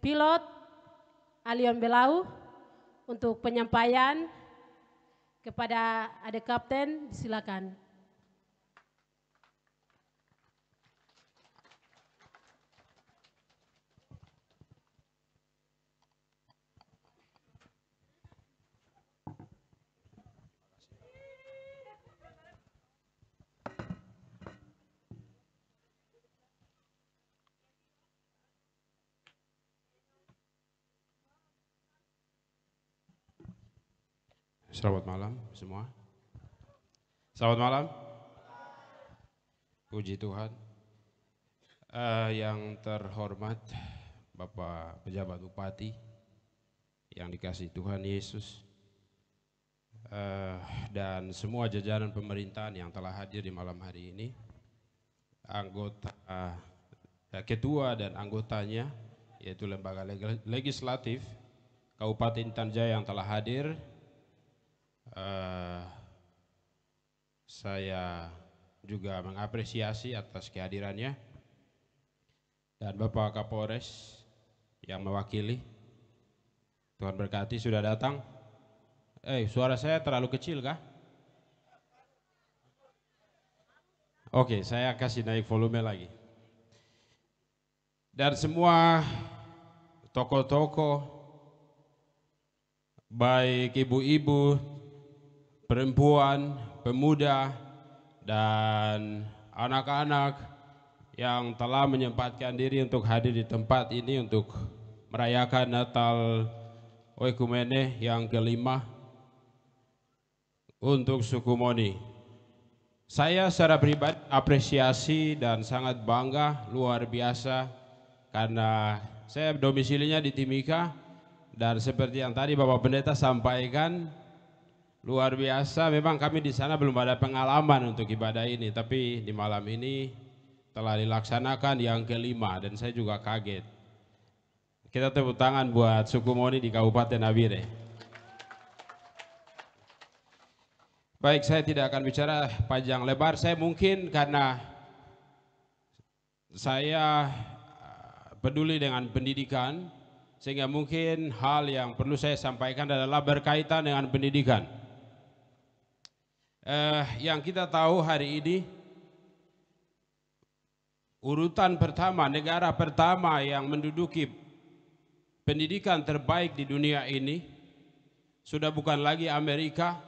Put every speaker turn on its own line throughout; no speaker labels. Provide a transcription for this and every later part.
pilot Alion Belau untuk penyampaian kepada adik kapten silakan. Selamat malam semua. Selamat malam. Puji Tuhan. Uh, yang terhormat Bapak pejabat bupati yang dikasih Tuhan Yesus uh, dan semua jajaran pemerintahan yang telah hadir di malam hari ini, anggota uh, ketua dan anggotanya yaitu lembaga legislatif Kabupaten Tanjaya yang telah hadir uh, saya juga mengapresiasi atas kehadirannya dan Bapak Kapolres yang mewakili Tuhan berkati sudah datang eh suara saya terlalu kecil kah Oke saya kasih naik volume lagi dan semua toko-toko, baik ibu-ibu perempuan, pemuda, dan anak-anak yang telah menyempatkan diri untuk hadir di tempat ini untuk merayakan Natal Oikumene yang kelima untuk suku Moni. Saya secara pribadi apresiasi dan sangat bangga luar biasa karena saya domisilinya di Timika dan seperti yang tadi Bapak Pendeta sampaikan Luar biasa, memang kami di sana belum ada pengalaman untuk ibadah ini, tapi di malam ini telah dilaksanakan yang kelima dan saya juga kaget. Kita tepuk tangan buat suku Moni di Kabupaten Abire. Baik, saya tidak akan bicara panjang lebar. Saya mungkin karena saya eh, peduli dengan pendidikan, sehingga mungkin hal yang perlu saya sampaikan adalah berkaitan dengan pendidikan eh, yang kita tahu hari ini urutan pertama, negara pertama yang menduduki pendidikan terbaik di dunia ini sudah bukan lagi Amerika,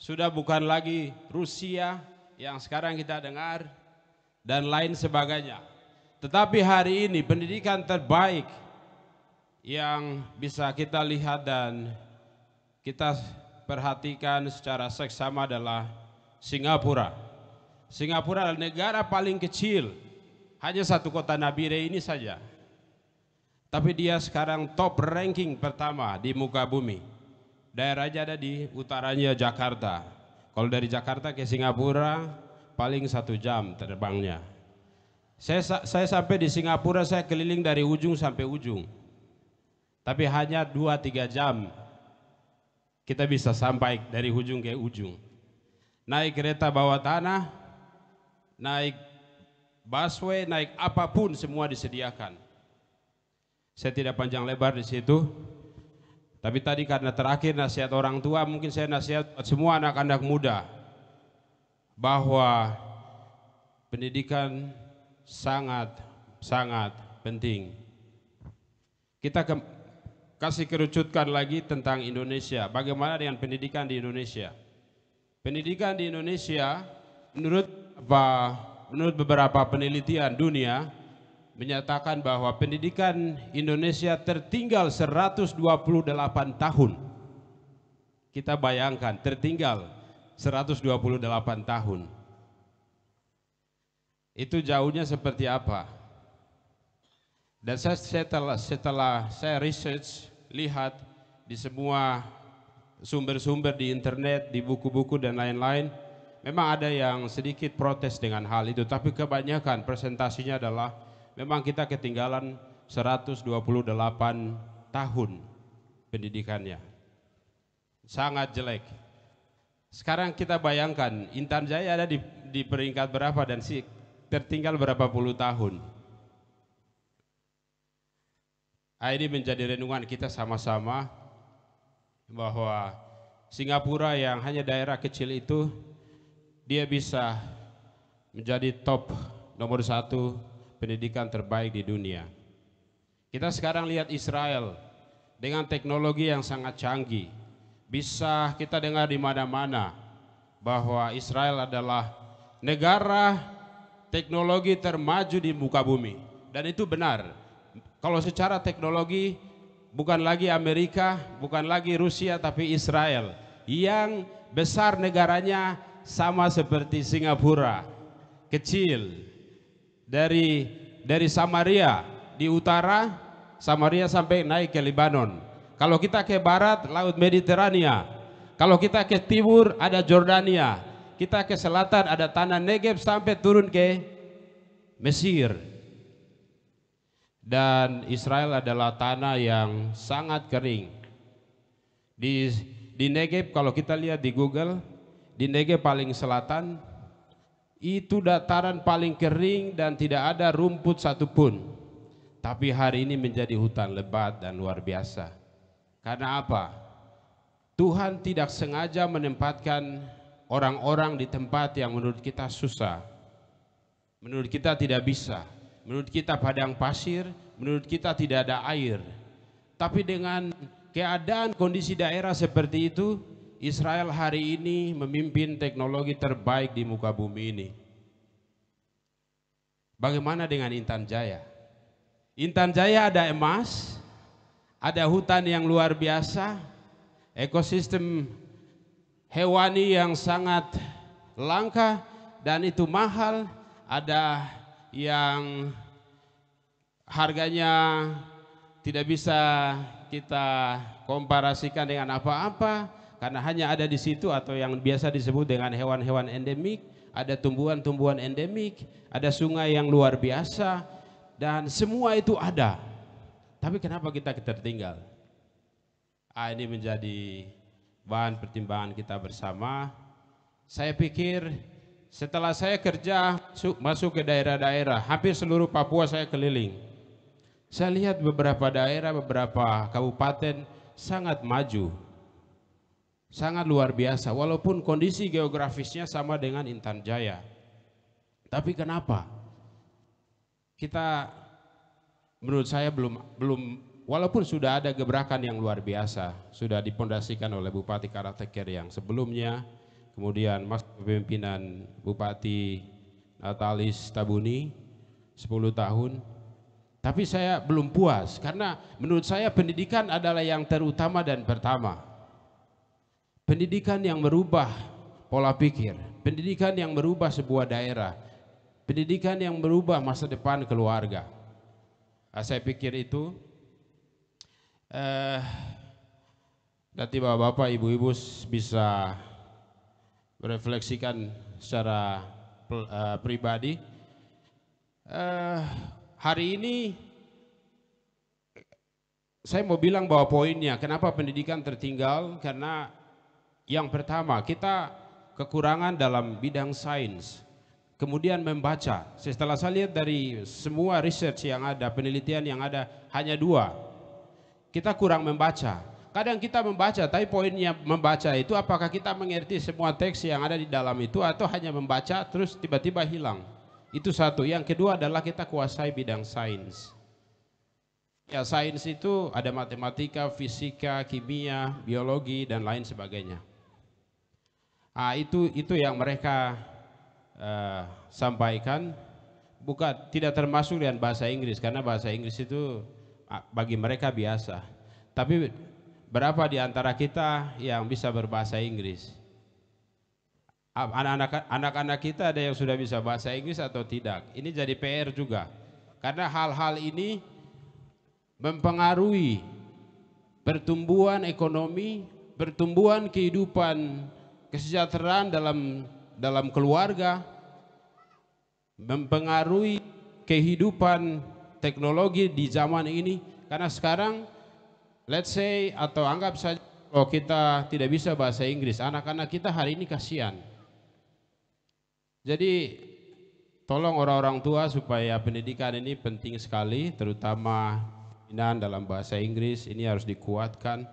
sudah bukan lagi Rusia yang sekarang kita dengar dan lain sebagainya. Tetapi hari ini pendidikan terbaik yang bisa kita lihat dan kita perhatikan secara seksama adalah Singapura. Singapura adalah negara paling kecil, hanya satu kota Nabire ini saja. Tapi dia sekarang top ranking pertama di muka bumi. Daerahnya ada di utaranya Jakarta. Kalau dari Jakarta ke Singapura paling satu jam terbangnya. Saya, saya sampai di Singapura saya keliling dari ujung sampai ujung. Tapi hanya dua tiga jam kita bisa sampai dari ujung ke ujung. Naik kereta bawah tanah, naik busway, naik apapun semua disediakan. Saya tidak panjang lebar di situ. Tapi tadi karena terakhir nasihat orang tua, mungkin saya nasihat semua anak-anak muda bahwa pendidikan sangat sangat penting. Kita ke, kasih kerucutkan lagi tentang Indonesia. Bagaimana dengan pendidikan di Indonesia? Pendidikan di Indonesia menurut apa, menurut beberapa penelitian dunia menyatakan bahwa pendidikan Indonesia tertinggal 128 tahun. Kita bayangkan tertinggal 128 tahun. Itu jauhnya seperti apa? Dan saya setelah, setelah saya research lihat di semua sumber-sumber di internet, di buku-buku dan lain-lain, memang ada yang sedikit protes dengan hal itu, tapi kebanyakan presentasinya adalah memang kita ketinggalan 128 tahun pendidikannya. Sangat jelek. Sekarang kita bayangkan Intan Jaya ada di, di peringkat berapa dan si tertinggal berapa puluh tahun. Ah, ini menjadi renungan kita sama-sama bahwa Singapura yang hanya daerah kecil itu dia bisa menjadi top nomor satu pendidikan terbaik di dunia. Kita sekarang lihat Israel dengan teknologi yang sangat canggih. Bisa kita dengar di mana-mana bahwa Israel adalah negara teknologi termaju di muka bumi. Dan itu benar kalau secara teknologi bukan lagi Amerika, bukan lagi Rusia tapi Israel yang besar negaranya sama seperti Singapura. Kecil dari dari Samaria di utara Samaria sampai naik ke Lebanon. Kalau kita ke barat laut Mediterania. Kalau kita ke timur ada Jordania. Kita ke selatan ada tanah Negev sampai turun ke Mesir dan Israel adalah tanah yang sangat kering. Di di Negev kalau kita lihat di Google, di Negev paling selatan itu dataran paling kering dan tidak ada rumput satupun. Tapi hari ini menjadi hutan lebat dan luar biasa. Karena apa? Tuhan tidak sengaja menempatkan orang-orang di tempat yang menurut kita susah. Menurut kita tidak bisa. Menurut kita padang pasir, menurut kita tidak ada air. Tapi dengan keadaan kondisi daerah seperti itu, Israel hari ini memimpin teknologi terbaik di muka bumi ini. Bagaimana dengan Intan Jaya? Intan Jaya ada emas, ada hutan yang luar biasa, ekosistem hewani yang sangat langka dan itu mahal, ada yang harganya tidak bisa kita komparasikan dengan apa-apa karena hanya ada di situ atau yang biasa disebut dengan hewan-hewan endemik, ada tumbuhan-tumbuhan endemik, ada sungai yang luar biasa dan semua itu ada. Tapi kenapa kita tertinggal? Ah, ini menjadi bahan pertimbangan kita bersama. Saya pikir setelah saya kerja masuk ke daerah-daerah, hampir seluruh Papua saya keliling. Saya lihat beberapa daerah, beberapa kabupaten sangat maju. Sangat luar biasa walaupun kondisi geografisnya sama dengan Intan Jaya. Tapi kenapa? Kita menurut saya belum belum walaupun sudah ada gebrakan yang luar biasa, sudah dipondasikan oleh Bupati Karateker yang sebelumnya, kemudian mas kepemimpinan Bupati Natalis Tabuni 10 tahun. Tapi saya belum puas karena menurut saya pendidikan adalah yang terutama dan pertama. Pendidikan yang merubah pola pikir, pendidikan yang merubah sebuah daerah, pendidikan yang merubah masa depan keluarga. Nah, saya pikir itu eh, nanti bapak-bapak, ibu-ibu bisa refleksikan secara eh, pribadi. Uh, hari ini saya mau bilang bahwa poinnya kenapa pendidikan tertinggal karena yang pertama kita kekurangan dalam bidang sains kemudian membaca setelah saya lihat dari semua research yang ada penelitian yang ada hanya dua kita kurang membaca Kadang kita membaca, tapi poinnya membaca itu apakah kita mengerti semua teks yang ada di dalam itu atau hanya membaca terus tiba-tiba hilang. Itu satu. Yang kedua adalah kita kuasai bidang sains. Ya sains itu ada matematika, fisika, kimia, biologi dan lain sebagainya. Nah, itu itu yang mereka uh, sampaikan. Bukan tidak termasuk dengan bahasa Inggris karena bahasa Inggris itu ah, bagi mereka biasa. Tapi Berapa di antara kita yang bisa berbahasa Inggris? Anak-anak kita ada yang sudah bisa bahasa Inggris atau tidak? Ini jadi PR juga. Karena hal-hal ini mempengaruhi pertumbuhan ekonomi, pertumbuhan kehidupan, kesejahteraan dalam dalam keluarga, mempengaruhi kehidupan teknologi di zaman ini karena sekarang Let's say atau anggap saja kalau kita tidak bisa bahasa Inggris, anak-anak kita hari ini kasihan. Jadi tolong orang-orang tua supaya pendidikan ini penting sekali, terutama pembinaan dalam bahasa Inggris ini harus dikuatkan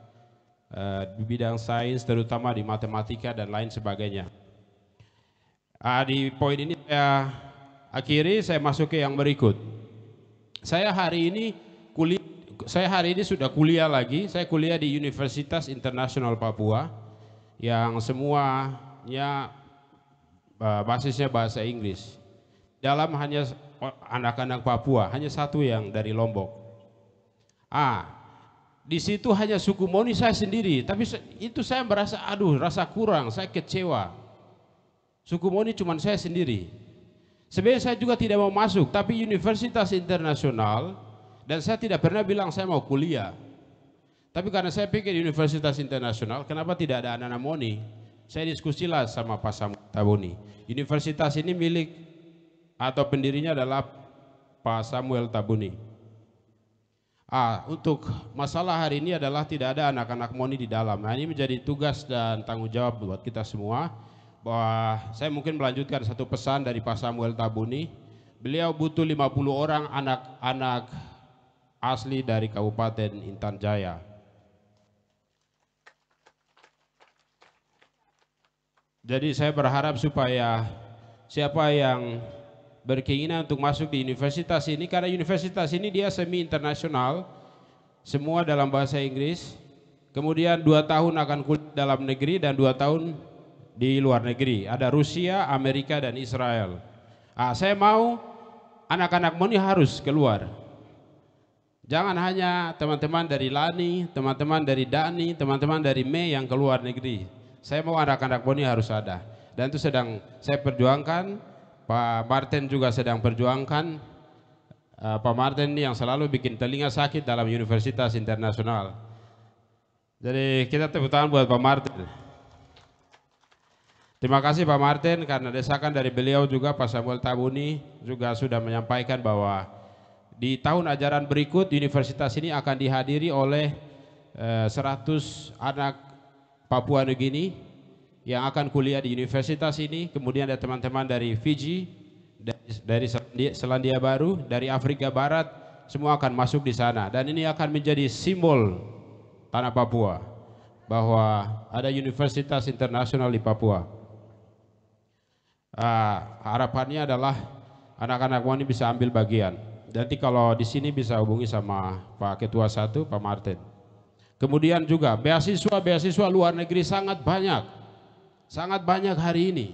uh, di bidang sains, terutama di matematika dan lain sebagainya. Uh, di poin ini saya akhiri, saya masuk ke yang berikut. Saya hari ini kuliah saya hari ini sudah kuliah lagi. Saya kuliah di Universitas Internasional Papua yang semuanya basisnya bahasa Inggris. Dalam hanya anak-anak Papua, hanya satu yang dari Lombok. Ah, di situ hanya suku Moni saya sendiri, tapi itu saya merasa aduh rasa kurang, saya kecewa. Suku Moni cuma saya sendiri. Sebenarnya saya juga tidak mau masuk, tapi universitas internasional dan saya tidak pernah bilang saya mau kuliah. Tapi karena saya pikir universitas internasional, kenapa tidak ada anak-anak Moni? Saya diskusilah sama Pak Samuel Tabuni. Universitas ini milik atau pendirinya adalah Pak Samuel Tabuni. Ah, untuk masalah hari ini adalah tidak ada anak-anak Moni di dalam. Nah, ini menjadi tugas dan tanggung jawab buat kita semua. Bahwa saya mungkin melanjutkan satu pesan dari Pak Samuel Tabuni. Beliau butuh 50 orang anak-anak asli dari Kabupaten Intan Jaya. Jadi saya berharap supaya siapa yang berkeinginan untuk masuk di universitas ini karena universitas ini dia semi internasional semua dalam bahasa Inggris kemudian dua tahun akan kuliah dalam negeri dan dua tahun di luar negeri ada Rusia, Amerika dan Israel nah, saya mau anak-anak ini harus keluar Jangan hanya teman-teman dari Lani, teman-teman dari Dani, teman-teman dari Mei yang keluar negeri. Saya mau anak-anak Boni harus ada. Dan itu sedang saya perjuangkan, Pak Martin juga sedang perjuangkan. Eh, Pak Martin ini yang selalu bikin telinga sakit dalam universitas internasional. Jadi kita tepuk tangan buat Pak Martin. Terima kasih Pak Martin karena desakan dari beliau juga Pak Samuel Tabuni juga sudah menyampaikan bahwa di tahun ajaran berikut universitas ini akan dihadiri oleh eh, 100 anak Papua Nugini yang akan kuliah di universitas ini. Kemudian ada teman-teman dari Fiji, dari, dari Selandia Baru, dari Afrika Barat, semua akan masuk di sana. Dan ini akan menjadi simbol tanah Papua bahwa ada universitas internasional di Papua. Uh, harapannya adalah anak-anak wanita bisa ambil bagian. Nanti kalau di sini bisa hubungi sama Pak Ketua Satu, Pak Martin. Kemudian juga beasiswa-beasiswa luar negeri sangat banyak. Sangat banyak hari ini.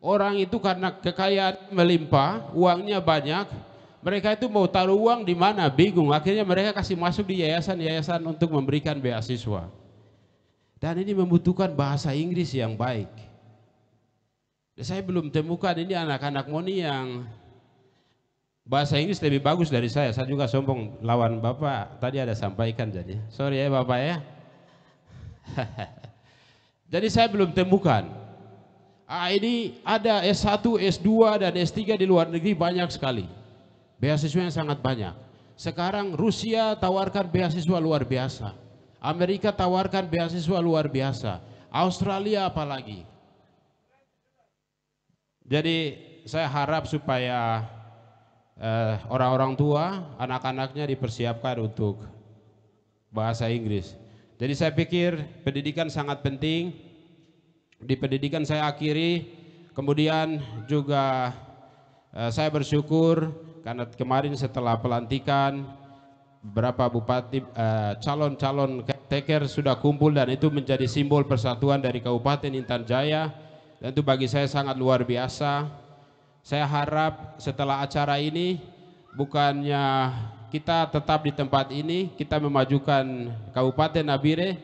Orang itu karena kekayaan melimpah, uangnya banyak, mereka itu mau taruh uang di mana bingung akhirnya mereka kasih masuk di yayasan-yayasan untuk memberikan beasiswa dan ini membutuhkan bahasa Inggris yang baik saya belum temukan ini anak-anak moni yang bahasa Inggris lebih bagus dari saya. Saya juga sombong lawan Bapak. Tadi ada sampaikan jadi. Sorry ya Bapak ya. jadi saya belum temukan. Ah, ini ada S1, S2 dan S3 di luar negeri banyak sekali. Beasiswa yang sangat banyak. Sekarang Rusia tawarkan beasiswa luar biasa. Amerika tawarkan beasiswa luar biasa. Australia apalagi. Jadi saya harap supaya Eh, orang-orang tua, anak-anaknya dipersiapkan untuk bahasa Inggris. Jadi saya pikir pendidikan sangat penting. Di pendidikan saya akhiri, kemudian juga eh, saya bersyukur karena kemarin setelah pelantikan beberapa bupati eh, calon-calon teker sudah kumpul dan itu menjadi simbol persatuan dari Kabupaten Intan Jaya dan itu bagi saya sangat luar biasa saya harap setelah acara ini bukannya kita tetap di tempat ini, kita memajukan Kabupaten Nabire,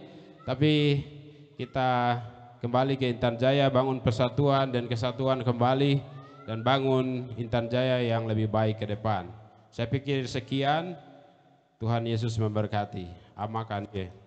tapi kita kembali ke Intan Jaya, bangun persatuan dan kesatuan kembali dan bangun Intan Jaya yang lebih baik ke depan. Saya pikir sekian, Tuhan Yesus memberkati. Amakan